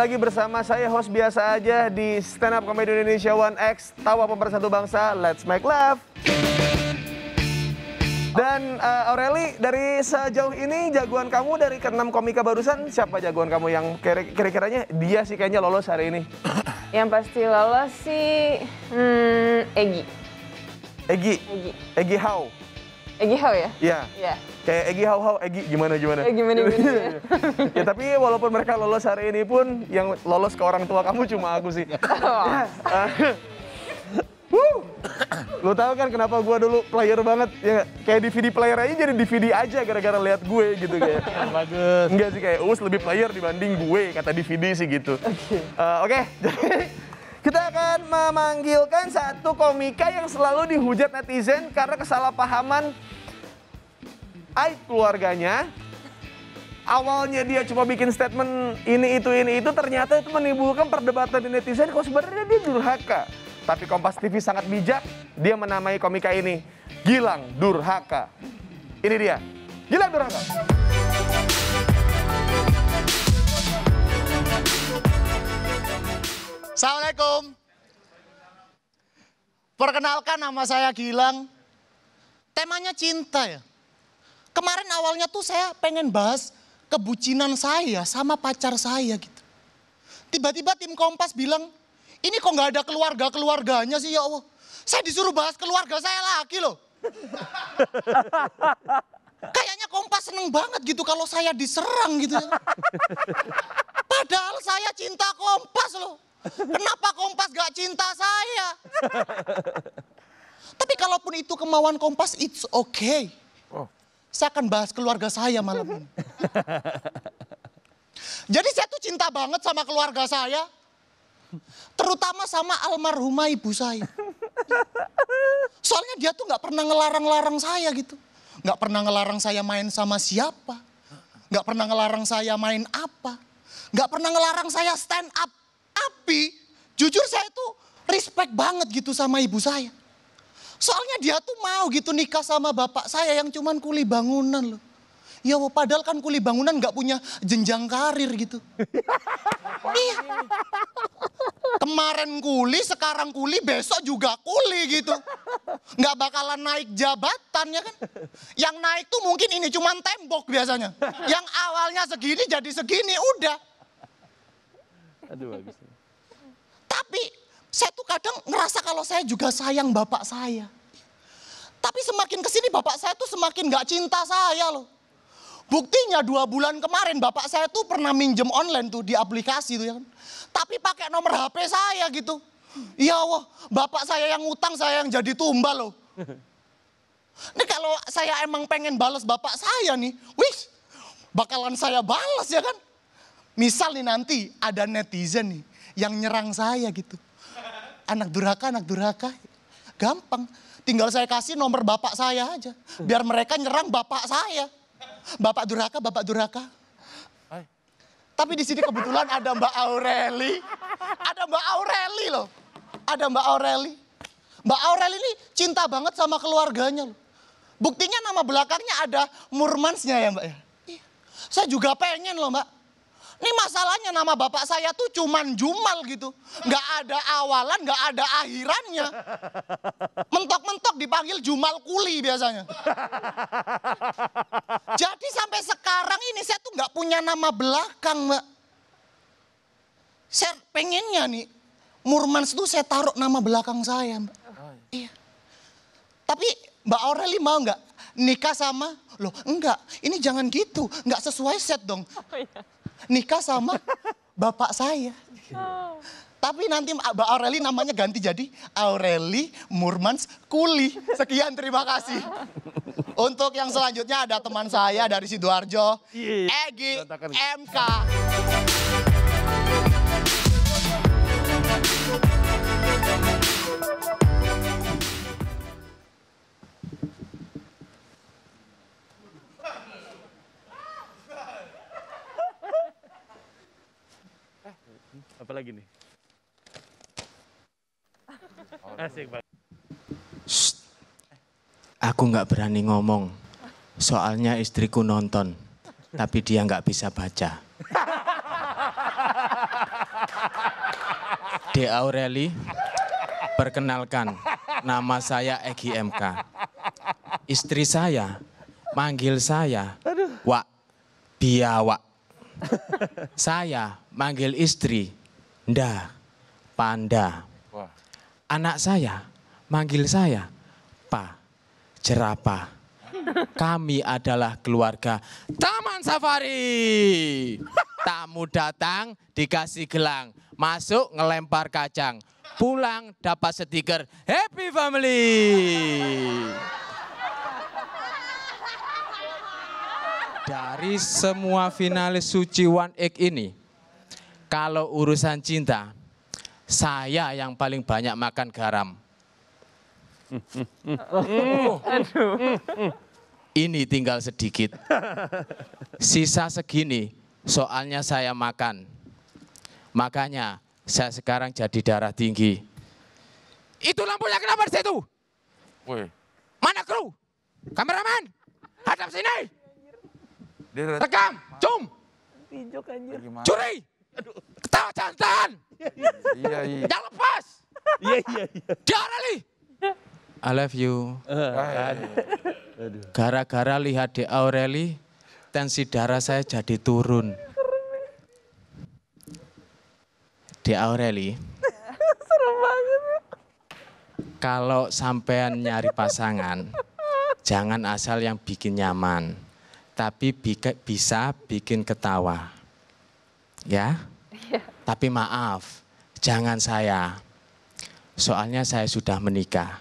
lagi bersama saya host biasa aja di Stand Up Comedy Indonesia One X Tawa Pemersatu Bangsa Let's Make Love. Dan uh, Aureli dari sejauh ini jagoan kamu dari keenam komika barusan siapa jagoan kamu yang kira-kiranya dia sih kayaknya lolos hari ini? Yang pasti lolos sih hmm, Egi. Egi. Egi. Egi How. Egi Hau ya? Iya. Iya. Kayak Egi Hau Hau, Egi gimana gimana? Egi eh, gimana gimana. ya. ya tapi walaupun mereka lolos hari ini pun yang lolos ke orang tua kamu cuma aku sih. Oh. Lu Lo tau kan kenapa gue dulu player banget ya kayak DVD player aja jadi DVD aja gara-gara lihat gue gitu kayak. Bagus. Enggak sih kayak Us lebih player dibanding gue kata DVD sih gitu. Oke. Okay. Uh, eh, Oke. Okay. Kita akan memanggilkan satu komika yang selalu dihujat netizen karena kesalahpahaman aib keluarganya. Awalnya dia cuma bikin statement ini itu ini itu ternyata itu menimbulkan perdebatan di netizen kok sebenarnya dia durhaka. Tapi Kompas TV sangat bijak, dia menamai komika ini Gilang Durhaka. Ini dia, Gilang Durhaka. Assalamualaikum. Perkenalkan nama saya Gilang. Temanya cinta ya. Kemarin awalnya tuh saya pengen bahas kebucinan saya sama pacar saya gitu. Tiba-tiba tim Kompas bilang, ini kok nggak ada keluarga-keluarganya sih ya Allah. Saya disuruh bahas keluarga saya lagi loh. Kayaknya Kompas seneng banget gitu kalau saya diserang gitu. Ya. Padahal saya cinta Kompas loh. Kenapa Kompas gak cinta saya? Tapi kalaupun itu kemauan Kompas, it's okay. Oh. Saya akan bahas keluarga saya malam ini. Jadi saya tuh cinta banget sama keluarga saya. Terutama sama almarhumah ibu saya. Soalnya dia tuh gak pernah ngelarang-larang saya gitu. Gak pernah ngelarang saya main sama siapa. Gak pernah ngelarang saya main apa. Gak pernah ngelarang saya stand up. Tapi jujur saya itu respect banget gitu sama ibu saya. Soalnya dia tuh mau gitu nikah sama bapak saya yang cuman kuli bangunan loh. Ya padahal kan kuli bangunan nggak punya jenjang karir gitu. Iya. Kemarin kuli, sekarang kuli, besok juga kuli gitu. Gak bakalan naik jabatan ya kan. Yang naik tuh mungkin ini cuman tembok biasanya. Yang awalnya segini jadi segini udah. Aduh bagus. Tapi saya tuh kadang ngerasa kalau saya juga sayang bapak saya. Tapi semakin kesini bapak saya tuh semakin gak cinta saya loh. Buktinya dua bulan kemarin bapak saya tuh pernah minjem online tuh di aplikasi tuh ya kan. Tapi pakai nomor HP saya gitu. Iya wah bapak saya yang utang saya yang jadi tumbal loh. Ini kalau saya emang pengen balas bapak saya nih. Wih bakalan saya balas ya kan. Misal nih nanti ada netizen nih yang nyerang saya gitu. Anak durhaka, anak durhaka. Gampang. Tinggal saya kasih nomor bapak saya aja. Biar mereka nyerang bapak saya. Bapak durhaka, bapak durhaka. Hai. Tapi di sini kebetulan ada Mbak Aureli. Ada Mbak Aureli loh. Ada Mbak Aureli. Mbak Aureli ini cinta banget sama keluarganya loh. Buktinya nama belakangnya ada Murmansnya ya Mbak ya. Iya. Saya juga pengen loh Mbak ini masalahnya nama bapak saya tuh cuman Jumal gitu. Gak ada awalan, gak ada akhirannya. Mentok-mentok dipanggil Jumal Kuli biasanya. Jadi sampai sekarang ini saya tuh gak punya nama belakang mbak. Saya pengennya nih, Murmans tuh saya taruh nama belakang saya mbak. Oh. Iya. Tapi Mbak Aureli mau gak nikah sama? Loh enggak, ini jangan gitu, gak sesuai set dong. Oh, iya nikah sama bapak saya. Tapi nanti Mbak Aureli namanya ganti jadi Aureli Murmans Kuli. Sekian terima kasih. Untuk yang selanjutnya ada teman saya dari Sidoarjo, iya, iya. Egi MK. Apalagi nih? Asik banget. Aku nggak berani ngomong. Soalnya istriku nonton, tapi dia nggak bisa baca. De Aureli, perkenalkan, nama saya Egi MK. Istri saya manggil saya Wak Biawak. saya manggil istri, nda, panda. Anak saya manggil saya, pa, jerapa. Kami adalah keluarga Taman Safari. Tamu datang dikasih gelang, masuk ngelempar kacang, pulang dapat stiker Happy Family. Dari semua finalis Suci One Egg ini, kalau urusan cinta, saya yang paling banyak makan garam. Ini tinggal sedikit. Sisa segini, soalnya saya makan. Makanya saya sekarang jadi darah tinggi. Itu lampunya kenapa di situ? Mana kru? Kameraman, hadap sini. Rekam, cum. Curi. Ketawa jantan. Iya, iya. Jangan lepas. Iya, iya, iya. Diarali. I love you. Eh, ah, iya, iya. Gara-gara lihat di Aureli, tensi darah saya jadi turun. Di Aureli. Serem banget. Kalau sampean nyari pasangan, jangan asal yang bikin nyaman, tapi bisa bikin ketawa. Ya? ya. Tapi maaf, jangan saya. Soalnya saya sudah menikah.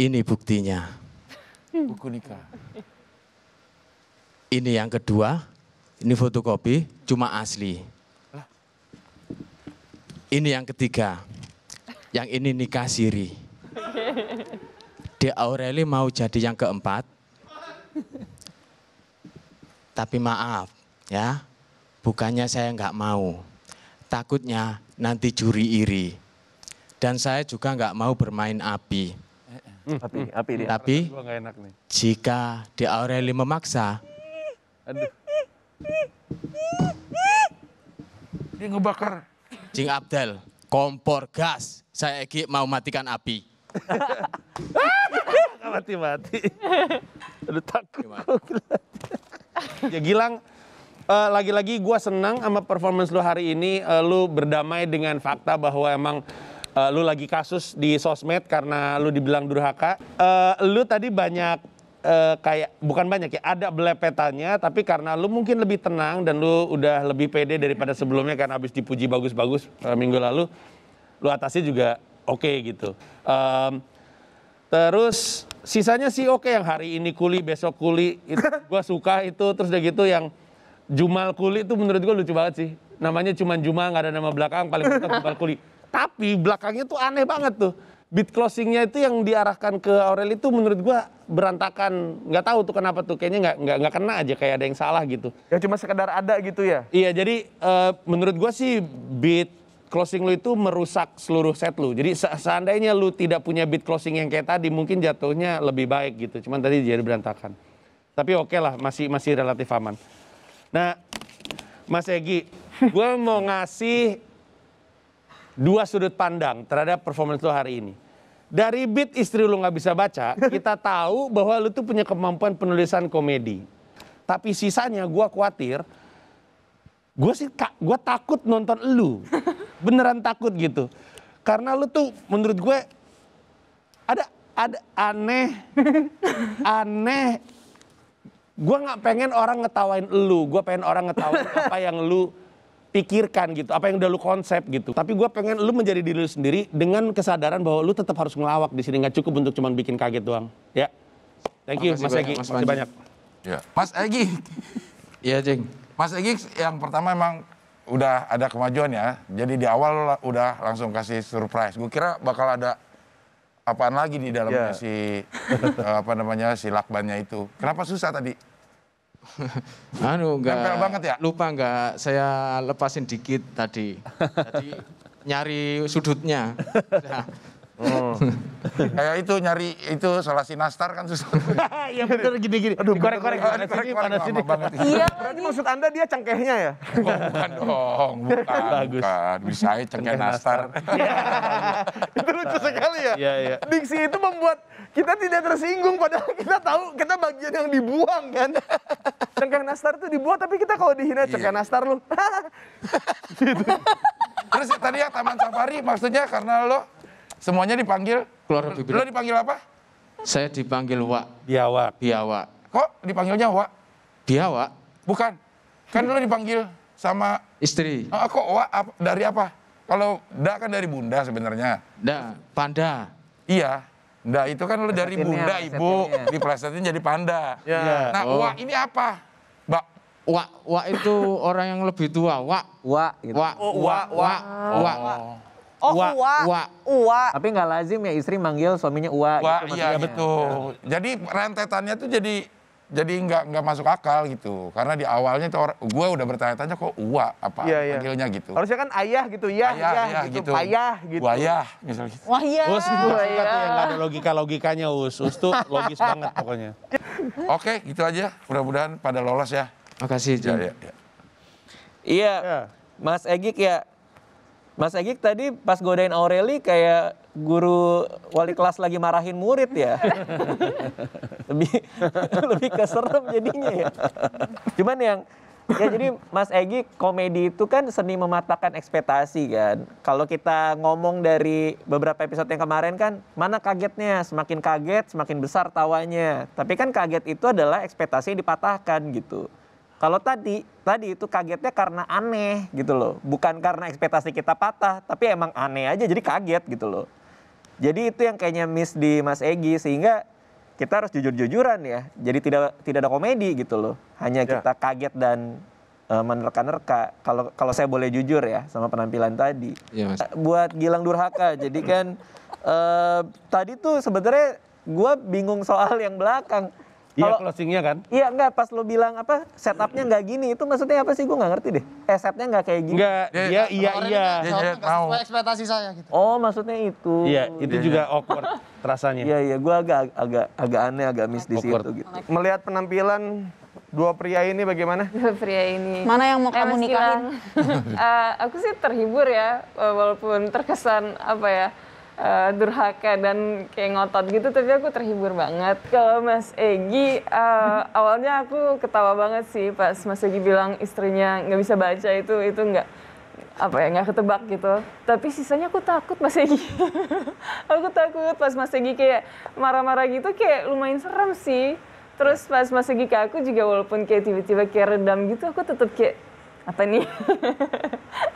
Ini buktinya. Hmm. Buku nikah. Ini yang kedua, ini fotokopi, cuma asli. Ini yang ketiga, yang ini nikah siri. De Aureli mau jadi yang keempat, tapi maaf ya, Bukannya saya nggak mau, takutnya nanti juri iri. Dan saya juga nggak mau bermain api. Tapi, eh, eh. hmm. Api, dia. Tapi jika di Aureli memaksa, Aduh. dia ngebakar. Jing Abdel, kompor gas. Saya Egi mau matikan api. mati-mati. Aduh takut. ya Gilang, uh, lagi-lagi gue senang sama performance lu hari ini. Uh, lu berdamai dengan fakta bahwa emang uh, lu lagi kasus di sosmed karena lu dibilang durhaka. Uh, lu tadi banyak uh, kayak bukan banyak ya, ada belepetannya tapi karena lu mungkin lebih tenang dan lu udah lebih pede daripada sebelumnya karena habis dipuji bagus-bagus uh, minggu lalu. Lu atasi juga oke okay, gitu. Um, terus sisanya sih oke okay, yang hari ini kuli besok kuli itu gue suka itu terus udah gitu yang Jumal Kuli itu menurut gue lucu banget sih. Namanya cuma Jumal, nggak ada nama belakang, paling dekat Jumal Kuli. Tapi belakangnya tuh aneh banget tuh. Beat closingnya itu yang diarahkan ke Aurel itu menurut gua berantakan. Nggak tahu tuh kenapa tuh, kayaknya nggak nggak nggak kena aja kayak ada yang salah gitu. Ya cuma sekedar ada gitu ya. Iya jadi uh, menurut gua sih beat closing lu itu merusak seluruh set lu. Jadi seandainya lu tidak punya beat closing yang kayak tadi mungkin jatuhnya lebih baik gitu. Cuman tadi jadi berantakan. Tapi oke okay lah masih masih relatif aman. Nah, Mas Egi, gue mau ngasih dua sudut pandang terhadap performance lo hari ini. Dari beat istri lo nggak bisa baca, kita tahu bahwa lu tuh punya kemampuan penulisan komedi. Tapi sisanya gue khawatir, gue sih gue takut nonton lu, beneran takut gitu. Karena lu tuh menurut gue ada ada aneh, aneh gue nggak pengen orang ngetawain lu, gue pengen orang ngetawain apa yang lu pikirkan gitu, apa yang udah lu konsep gitu. Tapi gue pengen lu menjadi diri lu sendiri dengan kesadaran bahwa lu tetap harus ngelawak di sini nggak cukup untuk cuma bikin kaget doang. Ya, thank you Mas Egi, masih banyak. Mas ya. Egi, iya Jeng. Mas Egi yang pertama emang udah ada kemajuan ya. Jadi di awal udah langsung kasih surprise. Gue kira bakal ada apaan lagi di dalamnya yeah. si eh, apa namanya si lakbannya itu. Kenapa susah tadi? anu enggak banget ya? Lupa enggak saya lepasin dikit tadi. Tadi nyari sudutnya. Oh. Kayak itu nyari itu si nastar kan susah. Iya benar gini-gini. Aduh, korek-korek di sini, panas sini. Iya, berarti maksud Anda dia cengkehnya ya? Oh, bukan dong, bukan. Bagus. Bukan. Bisa aja cengkeh nastar. Iya. itu lucu sekali ya. Iya, iya. Diksi itu membuat kita tidak tersinggung padahal kita tahu kita bagian yang dibuang kan. Cengkeh nastar itu dibuat tapi kita kalau dihina cengkeh iya. nastar lu. gitu. Terus tadi yang Taman Safari maksudnya karena lo Semuanya dipanggil keluarga Bibir. Lo dipanggil apa? Saya dipanggil Wak. Biawak. Biawak. Kok dipanggilnya Wak? Biawak. Bukan. Kan lo dipanggil sama istri. Oh, kok Wak dari apa? Kalau Da kan dari bunda sebenarnya. Da, panda. Iya. Da itu kan lo dari bunda ibu di diplesetin jadi panda. Yeah. Nah, oh. Wak ini apa? Wak, wak itu orang yang lebih tua. Wak, wak, gitu. wak, oh, wak, wak, wak, wak. wak. Oh. Oh, Ua. Ua. Ua. Ua. Tapi nggak lazim ya istri manggil suaminya uwa Ua, gitu, iya betul. Ya. Jadi rentetannya tuh jadi jadi nggak nggak masuk akal gitu karena di awalnya itu gue udah bertanya-tanya kok uwa apa ya, ya. manggilnya gitu harusnya kan ayah gitu ya ayah, ya, ayah gitu, gitu misalnya. gitu wayah misalnya. gitu iya. wayah us yang ada logika logikanya us us tuh logis banget pokoknya oke okay, gitu aja mudah-mudahan pada lolos ya makasih Iya. ya, ya, ya. iya Mas Egik ya Mas Egi tadi pas godain Aureli kayak guru wali kelas lagi marahin murid ya. lebih lebih keserem jadinya ya. Cuman yang ya jadi Mas Egi komedi itu kan seni mematahkan ekspektasi kan. Kalau kita ngomong dari beberapa episode yang kemarin kan mana kagetnya semakin kaget semakin besar tawanya. Tapi kan kaget itu adalah ekspektasi yang dipatahkan gitu. Kalau tadi, tadi itu kagetnya karena aneh gitu loh. Bukan karena ekspektasi kita patah, tapi emang aneh aja jadi kaget gitu loh. Jadi itu yang kayaknya miss di Mas Egi sehingga kita harus jujur-jujuran ya. Jadi tidak tidak ada komedi gitu loh. Hanya ya. kita kaget dan uh, menerka-nerka. Kalau kalau saya boleh jujur ya sama penampilan tadi. Ya, mas. E, buat Gilang Durhaka. jadi kan uh, tadi tuh sebenarnya gue bingung soal yang belakang Iya closingnya kan? Iya enggak pas lo bilang apa setupnya nggak gini itu maksudnya apa sih gue nggak ngerti deh. Eh setupnya nggak kayak gini. Enggak, dia, dia iya iya. Dia, dia, mau. ekspektasi saya gitu. Oh maksudnya itu. Iya itu dia, juga dia. awkward rasanya. Iya iya gue agak agak agak aneh agak miss di situ gitu. Melihat penampilan dua pria ini bagaimana? Dua pria ini. Mana yang mau eh, kamu nikahin? uh, aku sih terhibur ya walaupun terkesan apa ya uh, durhaka dan kayak ngotot gitu tapi aku terhibur banget kalau Mas Egi uh, awalnya aku ketawa banget sih pas Mas Egi bilang istrinya nggak bisa baca itu itu nggak apa ya nggak ketebak gitu tapi sisanya aku takut Mas Egi aku takut pas Mas Egi kayak marah-marah gitu kayak lumayan serem sih terus pas Mas Egi ke aku juga walaupun kayak tiba-tiba kayak redam gitu aku tetap kayak apa nih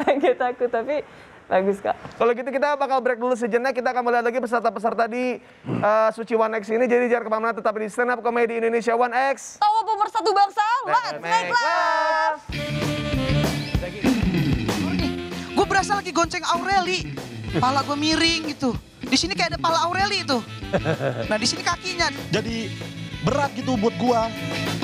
agak takut tapi Bagus kak. Kalau gitu kita bakal break dulu sejenak. Kita akan melihat lagi peserta-peserta di uh, Suci One X ini. Jadi jangan kemana-mana tetap di stand up comedy Indonesia One X. Tawa pemersatu bangsa. Let's make love. Gue berasa lagi gonceng Aureli. Pala gue miring gitu. Di sini kayak ada pala Aureli itu. Nah di sini kakinya. Jadi berat gitu buat gue.